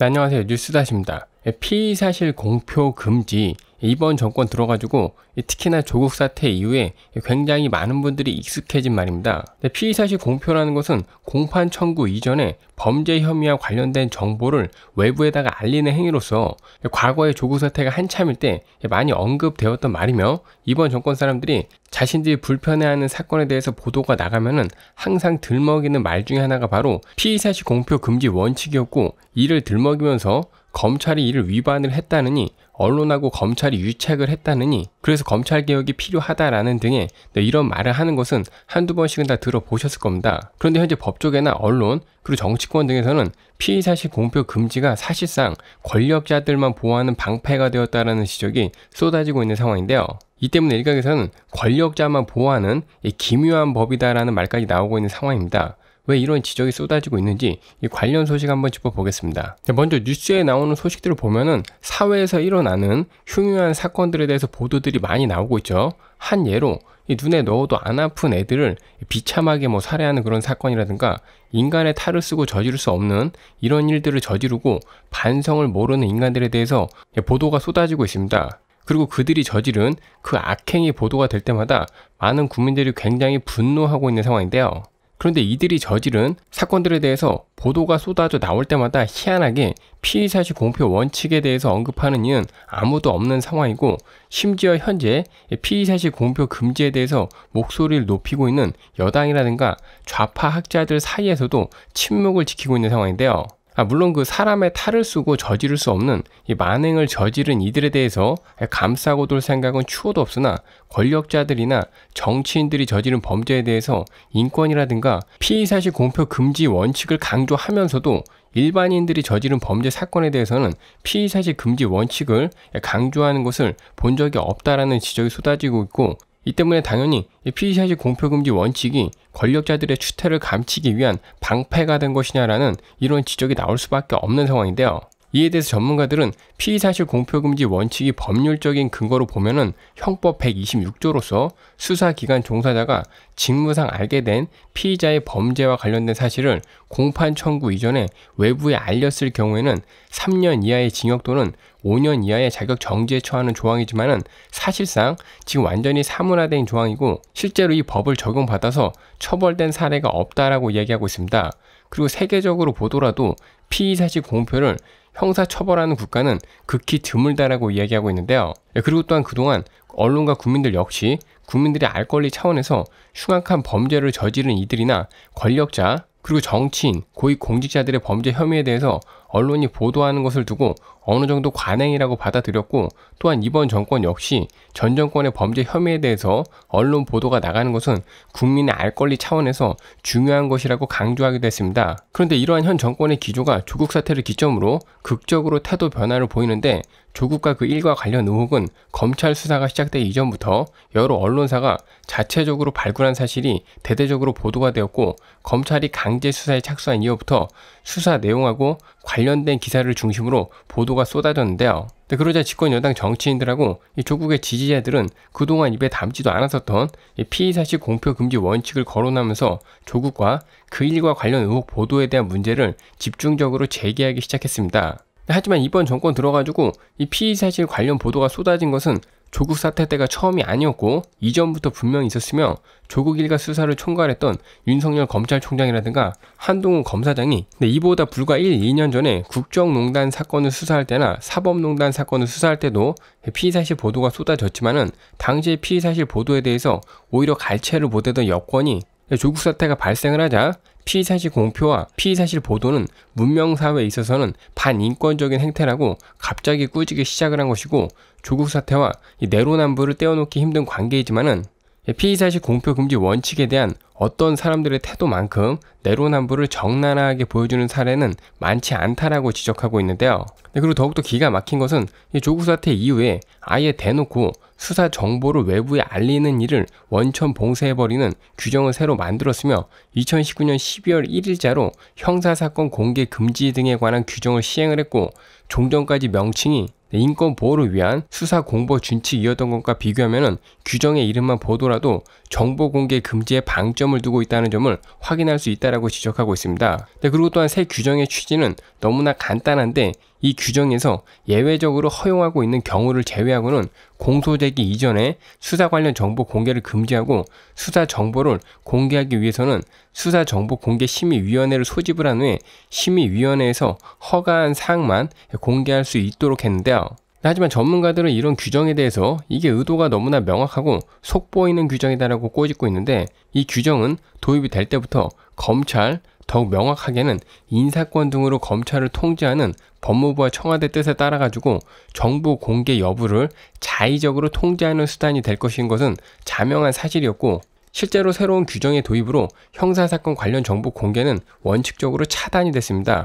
네, 안녕하세요. 뉴스다십니다. 예, 피의사실 공표 금지 이번 정권 들어가지고 특히나 조국 사태 이후에 굉장히 많은 분들이 익숙해진 말입니다. 피의사실 공표라는 것은 공판 청구 이전에 범죄 혐의와 관련된 정보를 외부에다가 알리는 행위로서 과거의 조국 사태가 한참일 때 많이 언급되었던 말이며 이번 정권 사람들이 자신들이 불편해하는 사건에 대해서 보도가 나가면은 항상 들먹이는 말 중에 하나가 바로 피의사실 공표 금지 원칙이었고 이를 들먹이면서 검찰이 이를 위반을 했다느니 언론하고 검찰이 유착을 했다느니 그래서 검찰 개혁이 필요하다라는 등의 네, 이런 말을 하는 것은 한두 번씩은 다 들어보셨을 겁니다. 그런데 현재 법조계나 언론 그리고 정치권 등에서는 피의 사실 공표 금지가 사실상 권력자들만 보호하는 방패가 되었다라는 지적이 쏟아지고 있는 상황인데요. 이 때문에 일각에서는 권력자만 보호하는 기묘한 법이다라는 말까지 나오고 있는 상황입니다. 왜 이런 지적이 쏟아지고 있는지 이 관련 소식 한번 짚어보겠습니다. 네, 먼저 뉴스에 나오는 소식들을 보면은 사회에서 일어나는 흉흉한 사건들에 대해서 보도들이 많이 나오고 있죠. 한 예로 이 눈에 넣어도 안 아픈 애들을 비참하게 뭐 살해하는 그런 사건이라든가 인간의 탈을 쓰고 저지를 수 없는 이런 일들을 저지르고 반성을 모르는 인간들에 대해서 예, 보도가 쏟아지고 있습니다. 그리고 그들이 저지른 그 악행이 보도가 될 때마다 많은 국민들이 굉장히 분노하고 있는 상황인데요. 그런데 이들이 저지른 사건들에 대해서 보도가 쏟아져 나올 때마다 희한하게 피의사실 공표 원칙에 대해서 언급하는 이는 아무도 없는 상황이고 심지어 현재 피의사실 공표 금지에 대해서 목소리를 높이고 있는 여당이라든가 좌파 학자들 사이에서도 침묵을 지키고 있는 상황인데요. 아, 물론 그 사람의 탈을 쓰고 저지를 수 없는 이 만행을 저지른 이들에 대해서 감싸고 돌 생각은 추호도 없으나 권력자들이나 정치인들이 저지른 범죄에 대해서 인권이라든가 피의사실 공표 금지 원칙을 강조하면서도 일반인들이 저지른 범죄 사건에 대해서는 피의사실 금지 원칙을 강조하는 것을 본 적이 없다라는 지적이 쏟아지고 있고 이 때문에 당연히 피의사실 e 공표금지 원칙이 권력자들의 추태를 감추기 위한 방패가 된 것이냐라는 이런 지적이 나올 수밖에 없는 상황인데요. 이에 대해서 전문가들은 피의사실 공표금지 원칙이 법률적인 근거로 보면은 형법 126조로서 수사기관 종사자가 직무상 알게 된 피의자의 범죄와 관련된 사실을 공판 청구 이전에 외부에 알렸을 경우에는 3년 이하의 징역 또는 5년 이하의 자격 정지에 처하는 조항이지만은 사실상 지금 완전히 사문화된 조항이고 실제로 이 법을 적용받아서 처벌된 사례가 없다라고 이야기하고 있습니다. 그리고 세계적으로 보더라도 피의 사실 공표를 형사 처벌하는 국가는 극히 드물다라고 이야기하고 있는데요. 예, 그리고 또한 그동안 언론과 국민들 역시 국민들의 알 권리 차원에서 흉악한 범죄를 저지른 이들이나 권력자, 그리고 정치인, 고위 공직자들의 범죄 혐의에 대해서 언론이 보도하는 것을 두고 어느 정도 관행이라고 받아들였고 또한 이번 정권 역시 전 정권의 범죄 혐의에 대해서 언론 보도가 나가는 것은 국민의 알 권리 차원에서 중요한 것이라고 강조하기도 했습니다. 그런데 이러한 현 정권의 기조가 조국 사태를 기점으로 극적으로 태도 변화를 보이는데 조국과 그 일과 관련 의혹은 검찰 수사가 시작되기 이전부터 여러 언론사가 자체적으로 발굴한 사실이 대대적으로 보도가 되었고 검찰이 강제 수사에 착수한 이후부터 수사 내용하고 관련 관련된 기사를 중심으로 보도가 쏟아졌는데요. 그러자 집권 여당 정치인들하고 조국의 지지자들은 그동안 입에 담지도 않았었던 피의 사실 공표 금지 원칙을 거론하면서 조국과 그 일과 관련 의혹 보도에 대한 문제를 집중적으로 제기하기 시작했습니다. 하지만 이번 정권 들어가지고 이 피의 사실 관련 보도가 쏟아진 것은 조국 사태 때가 처음이 아니었고 이전부터 분명히 있었으며 조국 일가 수사를 총괄했던 윤석열 검찰총장이라든가 한동훈 검사장이 근데 이보다 불과 1, 2년 전에 국정농단 사건을 수사할 때나 사법농단 사건을 수사할 때도 피의사실 보도가 쏟아졌지만은 당시의 피의사실 보도에 대해서 오히려 갈채를 보대던 여권이 조국 사태가 발생을 하자 피의사실 공표와 피의사실 보도는 문명사회에 있어서는 반인권적인 행태라고 갑자기 꾸짖기 시작을 한 것이고 조국 사태와 내로남불을 떼어놓기 힘든 관계이지만은 예, 피의사실 공표금지 원칙에 대한 어떤 사람들의 태도만큼 내로남불을 적나라하게 보여주는 사례는 많지 않다라고 지적하고 있는데요. 네, 그리고 더욱더 기가 막힌 것은 조국 사태 이후에 아예 대놓고 수사 정보를 외부에 알리는 일을 원천 봉쇄해버리는 규정을 새로 만들었으며 2019년 12월 1일자로 형사사건 공개 금지 등에 관한 규정을 시행을 했고 종전까지 명칭이 인권 보호를 위한 수사 공보 준칙이었던 것과 비교하면 규정의 이름만 보더라도 정보 공개 금지에 방점을 두고 있다는 점을 확인할 수 있다라고 지적하고 있습니다. 네, 그리고 또한 새 규정의 취지는 너무나 간단한데 이 규정에서 예외적으로 허용하고 있는 경우를 제외하고는 공소되기 이전에 수사 관련 정보 공개를 금지하고 수사 정보를 공개하기 위해서는 수사 정보 공개 심의위원회를 소집을 한 후에 심의위원회에서 허가한 사항만 공개할 수 있도록 했는데요. 하지만 전문가들은 이런 규정에 대해서 이게 의도가 너무나 명확하고 속보이는 규정이다라고 꼬집고 있는데 이 규정은 도입이 될 때부터 검찰, 더욱 명확하게는 인사권 등으로 검찰을 통제하는 법무부와 청와대 뜻에 따라 가지고 정부 공개 여부를 자의적으로 통제하는 수단이 될 것인 것은 자명한 사실이었고 실제로 새로운 규정의 도입으로 형사사건 관련 정보 공개는 원칙적으로 차단이 됐습니다.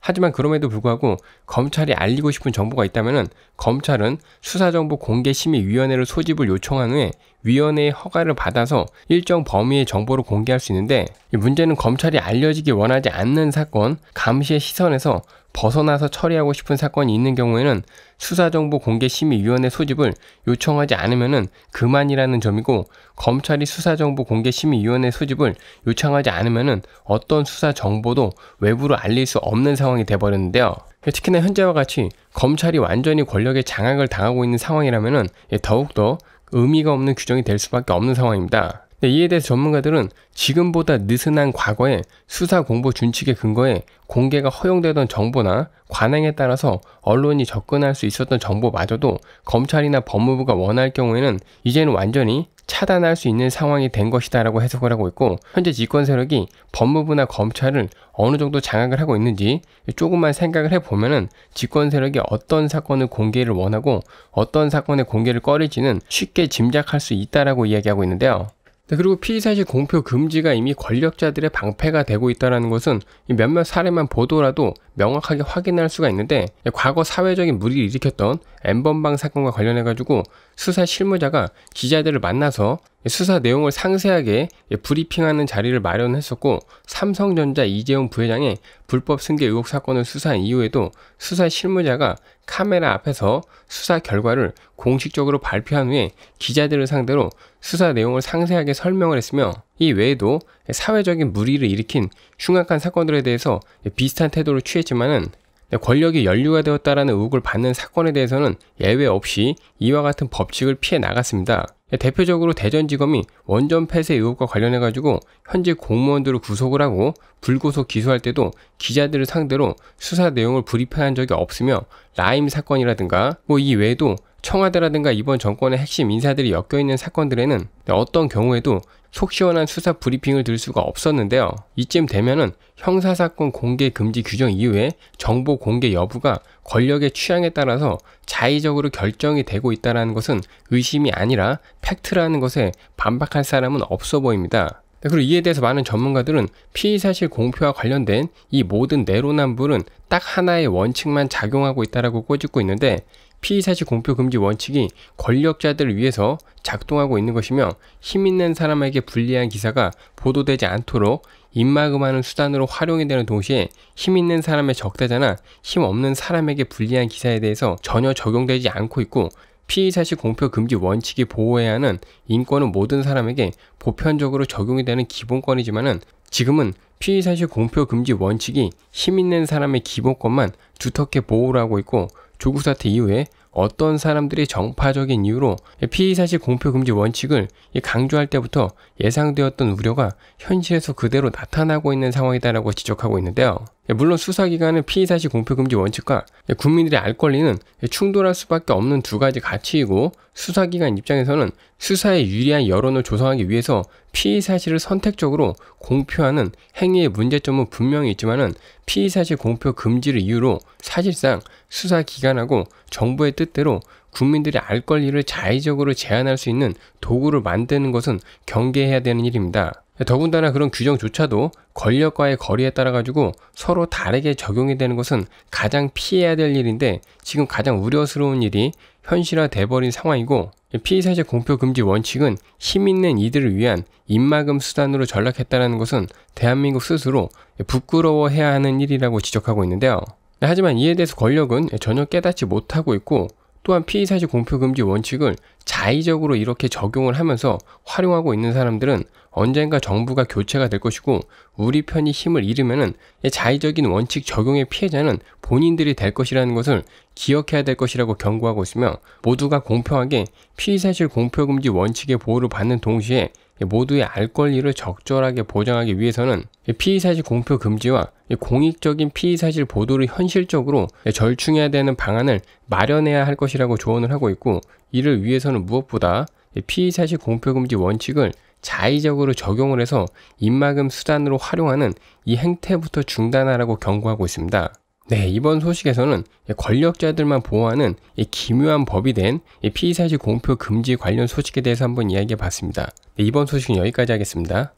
하지만 그럼에도 불구하고 검찰이 알리고 싶은 정보가 있다면 검찰은 수사정보공개심의위원회를 소집을 요청한 후에 위원회의 허가를 받아서 일정 범위의 정보를 공개할 수 있는데 문제는 검찰이 알려지기 원하지 않는 사건, 감시의 시선에서 벗어나서 처리하고 싶은 사건이 있는 경우에는 수사정보공개심의위원회 소집을 요청하지 않으면 그만이라는 점이고 검찰이 수사정보공개심의위원회 소집을 요청하지 않으면 어떤 수사 정보도 외부로 알릴 수 없는 상황이 돼버렸는데요. 그러니까 특히나 현재와 같이 검찰이 완전히 권력의 장악을 당하고 있는 상황이라면 예, 더욱더 의미가 없는 규정이 될 수밖에 없는 상황입니다. 이에 대해서 전문가들은 지금보다 느슨한 과거에 수사 공보 준칙의 근거에 공개가 허용되던 정보나 관행에 따라서 언론이 접근할 수 있었던 정보마저도 검찰이나 법무부가 원할 경우에는 이제는 완전히 차단할 수 있는 상황이 된 것이다라고 해석을 하고 있고 현재 집권 세력이 법무부나 검찰을 어느 정도 장악을 하고 있는지 조금만 생각을 해보면은 집권 세력이 어떤 사건을 공개를 원하고 어떤 사건의 공개를 꺼리지는 쉽게 짐작할 수 있다라고 이야기하고 있는데요. 네, 그리고 피의사실 공표 금지가 이미 권력자들의 방패가 되고 있다는 것은 몇몇 사례만 보더라도 명확하게 확인할 수가 있는데 과거 사회적인 무리를 일으켰던 엠번방 사건과 관련해 가지고 수사 실무자가 기자들을 만나서 수사 내용을 상세하게 브리핑하는 자리를 마련했었고 삼성전자 이재용 부회장의 불법 승계 의혹 사건을 수사한 이후에도 수사 실무자가 카메라 앞에서 수사 결과를 공식적으로 발표한 후에 기자들을 상대로 수사 내용을 상세하게 설명을 했으며 이 외에도 사회적인 무리를 일으킨 흉악한 사건들에 대해서 비슷한 태도를 취했지만은 네, 권력이 연류가 되었다라는 의혹을 받는 사건에 대해서는 예외 없이 이와 같은 법칙을 피해 나갔습니다. 네, 대표적으로 대전지검이 원전 폐쇄 의혹과 관련해가지고 현재 공무원들을 구속을 하고 불구속 기소할 때도 기자들을 상대로 수사 내용을 불입한 적이 없으며 라임 사건이라든가 뭐 이 외에도 청와대라든가 이번 정권의 핵심 인사들이 엮여 있는 사건들에는 어떤 경우에도 속 시원한 수사 브리핑을 들 수가 없었는데요. 이쯤 되면은 형사사건 공개 금지 규정 이후에 정보 공개 여부가 권력의 취향에 따라서 자의적으로 결정이 되고 있다는 것은 의심이 아니라 팩트라는 것에 반박할 사람은 없어 보입니다. 네, 그리고 이에 대해서 많은 전문가들은 피의사실 공표와 관련된 이 모든 내로남불은 딱 하나의 원칙만 작용하고 있다라고 꼬집고 있는데 피의사실 공표금지 원칙이 권력자들을 위해서 작동하고 있는 것이며 힘있는 사람에게 불리한 기사가 보도되지 않도록 입막음하는 수단으로 활용이 되는 동시에 힘있는 사람의 적대자나 힘없는 사람에게 불리한 기사에 대해서 전혀 적용되지 않고 있고 피의사실 공표금지 원칙이 보호해야 하는 인권은 모든 사람에게 보편적으로 적용이 되는 기본권이지만은 지금은 피의사실 공표금지 원칙이 힘있는 사람의 기본권만 두텁게 보호를 하고 있고 조국 사태 이후에 어떤 사람들이 정파적인 이유로 피의 사실 공표 금지 원칙을 강조할 때부터 예상되었던 우려가 현실에서 그대로 나타나고 있는 상황이다라고 지적하고 있는데요. 예, 물론 수사기관은 피의 사실 공표 금지 원칙과 예, 국민들의 알 권리는 예, 충돌할 수밖에 없는 두 가지 가치이고 수사기관 입장에서는 수사에 유리한 여론을 조성하기 위해서 피의 사실을 선택적으로 공표하는 행위의 문제점은 분명히 있지만은 피의 사실 공표 금지를 이유로 사실상 수사기관하고 정부의 뜻대로 국민들이 알 권리를 자의적으로 제한할 수 있는 도구를 만드는 것은 경계해야 되는 일입니다. 더군다나 그런 규정조차도 권력과의 거리에 따라 가지고 서로 다르게 적용이 되는 것은 가장 피해야 될 일인데 지금 가장 우려스러운 일이 현실화돼 버린 상황이고 피의사실 공표 금지 원칙은 힘 있는 이들을 위한 입막음 수단으로 전락했다는 것은 대한민국 스스로 부끄러워해야 하는 일이라고 지적하고 있는데요. 하지만 이에 대해서 권력은 전혀 깨닫지 못하고 있고 또한 피의사실 공표금지 원칙을 자의적으로 이렇게 적용을 하면서 활용하고 있는 사람들은 언젠가 정부가 교체가 될 것이고 우리 편이 힘을 잃으면은 자의적인 원칙 적용의 피해자는 본인들이 될 것이라는 것을 기억해야 될 것이라고 경고하고 있으며 모두가 공평하게 피의사실 공표금지 원칙의 보호를 받는 동시에 모두의 알 권리를 적절하게 보장하기 위해서는 피의사실 공표 금지와 공익적인 피의사실 보도를 현실적으로 절충해야 되는 방안을 마련해야 할 것이라고 조언을 하고 있고 이를 위해서는 무엇보다 피의사실 공표 금지 원칙을 자의적으로 적용을 해서 입막음 수단으로 활용하는 이 행태부터 중단하라고 경고하고 있습니다. 네, 이번 소식에서는 권력자들만 보호하는 기묘한 법이 된 피의사실 공표 금지 관련 소식에 대해서 한번 이야기해 봤습니다. 네, 이번 소식은 여기까지 하겠습니다.